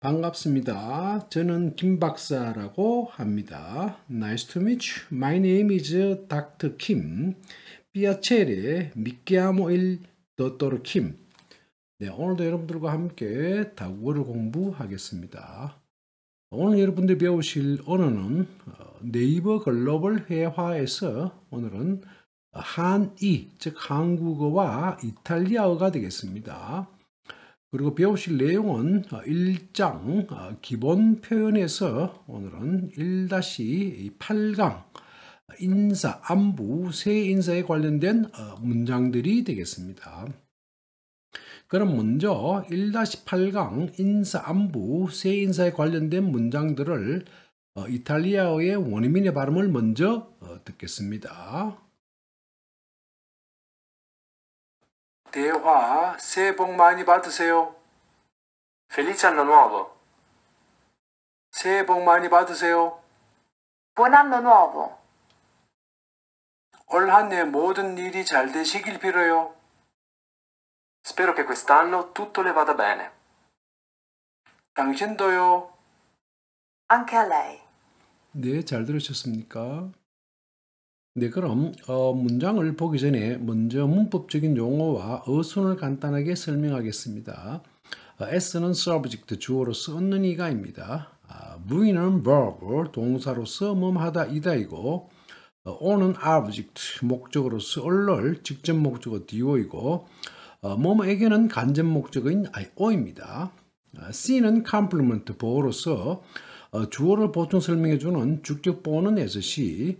반갑습니다. 저는 김박사라고 합니다. Nice to meet you. My name is Dr. Kim. 피아체레 미키아모 일 도토르 킴. 네, 오늘도 여러분들과 함께 다국어를 공부하겠습니다. 오늘 여러분들 배우실 언어는 어, 네이버 글로벌 회화에서 오늘은 어, 한이, 즉 한국어와 이탈리아어가 되겠습니다. 그리고 배우실 내용은 1장 아, 아, 기본 표현에서 오늘은 1-8강 인사, 안부, 새 인사에 관련된 아, 문장들이 되겠습니다. 그럼 먼저 1-8강 인사, 안부, 새 인사에 관련된 문장들을 어, 이탈리아어의 원어민의 발음을 먼저 어, 듣겠습니다. 대화 새해 복 많이 받으세요. Felice anno nuovo. 새해 복 많이 받으세요. Buon anno nuovo. 올 한 해 모든 일이 잘 되시길 빌어요. Spero che quest'anno tutto le vada bene. 당신도요. Anche a lei. 네, 잘 들으셨습니까? 네, 그럼 어, 문장을 보기 전에 먼저 문법적인 용어와 어순을 간단하게 설명하겠습니다. 어, S는 subject, 주어로서 얻는 이가입니다. 아, V는 verb, 동사로서 뭐하다 이다이고 어, O는 object, 목적으로서 얼럴, 직접 목적어 do이고 어, 뭐에게는 간접 목적인 I, O입니다. 아, C는 complement, 보어로서 어, 주어를 보충 설명해주는 주격 보어는 s 시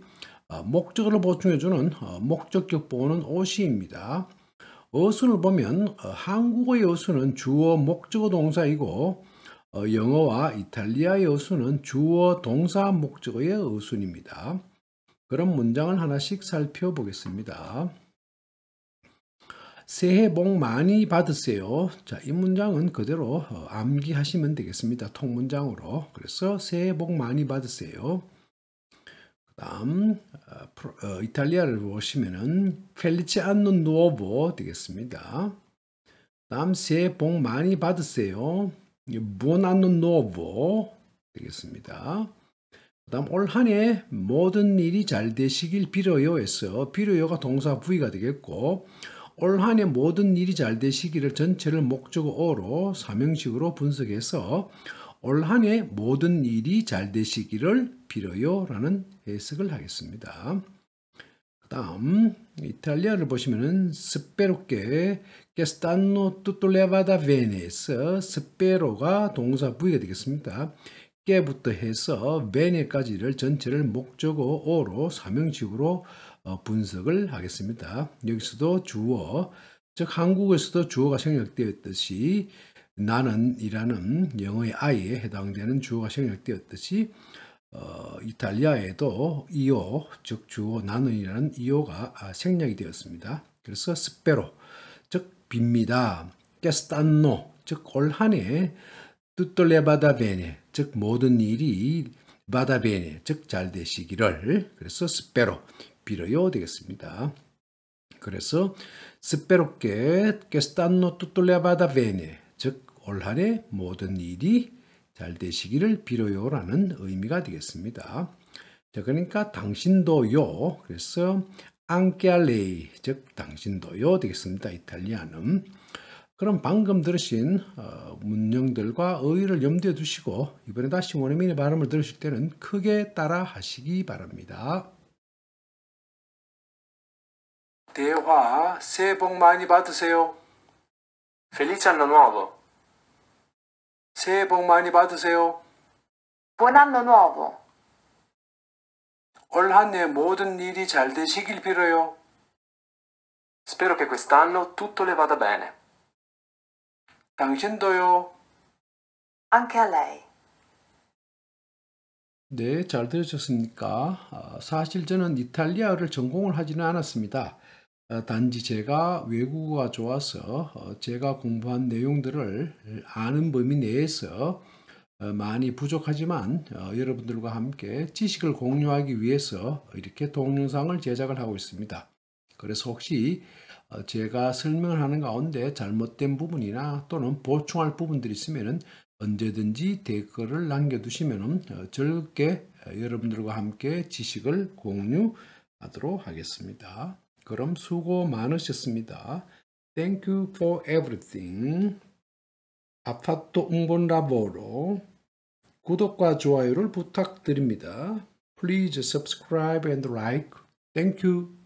아, 목적어를 보충해주는 어, 목적격 보호는 어시입니다. 어순을 보면 어, 한국어의 어순은 주어 목적어 동사이고 어, 영어와 이탈리아의 어순은 주어 동사 목적어의 어순입니다. 그럼 문장을 하나씩 살펴보겠습니다. 새해 복 많이 받으세요. 자, 이 문장은 그대로 암기하시면 되겠습니다. 통문장으로. 그래서 새해 복 많이 받으세요. 다음 어, 어, 이탈리아를 보시면은 펠리체 안노 누오보 되겠습니다. 다음 새해 복 많이 받으세요. buon a n 되겠습니다. 다음 올한해 모든 일이 잘 되시길 빌어요 에서 빌어요가 동사 부위가 되겠고 올한해 모든 일이 잘 되시기를 전체를 목적어로 사명식으로 분석해서 올 한해 모든 일이 잘 되시기를 빌어요 라는 해석을 하겠습니다. 그 다음 이탈리아를 보시면은 스페로께 게스탄노 뚜뚜레바다 베네에서 스페로가 동사 부위가 되겠습니다. 깨부터 해서 베네까지를 전체를 목적어 오로 사명식으로 어, 분석을 하겠습니다. 여기서도 주어 즉 한국에서도 주어가 생략되었듯이 나는이라는 영어의 I에 해당되는 주어가 생략되었듯이 어, 이탈리아에도 이오 즉 주어 나는이라는 이오가 아, 생략이 되었습니다. 그래서 스페로 즉 빕니다. 깨스탄노 즉 올 한해 뚜똘레 바다베네 즉 모든 일이 바다베네 즉 잘 되시기를 그래서 스페로 빌어요 되겠습니다. 그래서 스페롭게 깨스탄노 뚜똘레 바다베네 즉올 한해 모든 일이 잘 되시기를 빌어요라는 의미가 되겠습니다. 자, 그러니까 당신도요. 그래서 안케알레이 즉 당신도요 되겠습니다. 이탈리아는 그럼 방금 들으신 어, 문형들과 어휘를 염두에 두시고 이번에 다시 원어민의 발음을 들으실 때는 크게 따라 하시기 바랍니다. 대화 새해 복 많이 받으세요. Felice anno nuovo. 새해 복 많이 받으세요. Buon anno nuovo. 올한 해 모든 일이 잘 되시길 빌어요. Spero che quest'anno tutto le vada bene. 당신도요. Anche a lei. 네, 잘 들으셨습니까? 사실 저는 이탈리아어를 전공을 하지는 않았습니다. 어, 단지 제가 외국어가 좋아서 어, 제가 공부한 내용들을 아는 범위 내에서 어, 많이 부족하지만 여러분들과 함께 지식을 공유하기 위해서 이렇게 동영상을 제작을 하고 있습니다. 그래서 혹시 제가 설명을 하는 가운데 잘못된 부분이나 또는 보충할 부분들이 있으면 언제든지 댓글을 남겨두시면 즐겁게 여러분들과 함께 지식을 공유하도록 하겠습니다. 그럼 수고 많으셨습니다. Thank you for everything. 아파트 응본 라보로 구독과 좋아요를 부탁드립니다. Please subscribe and like. Thank you.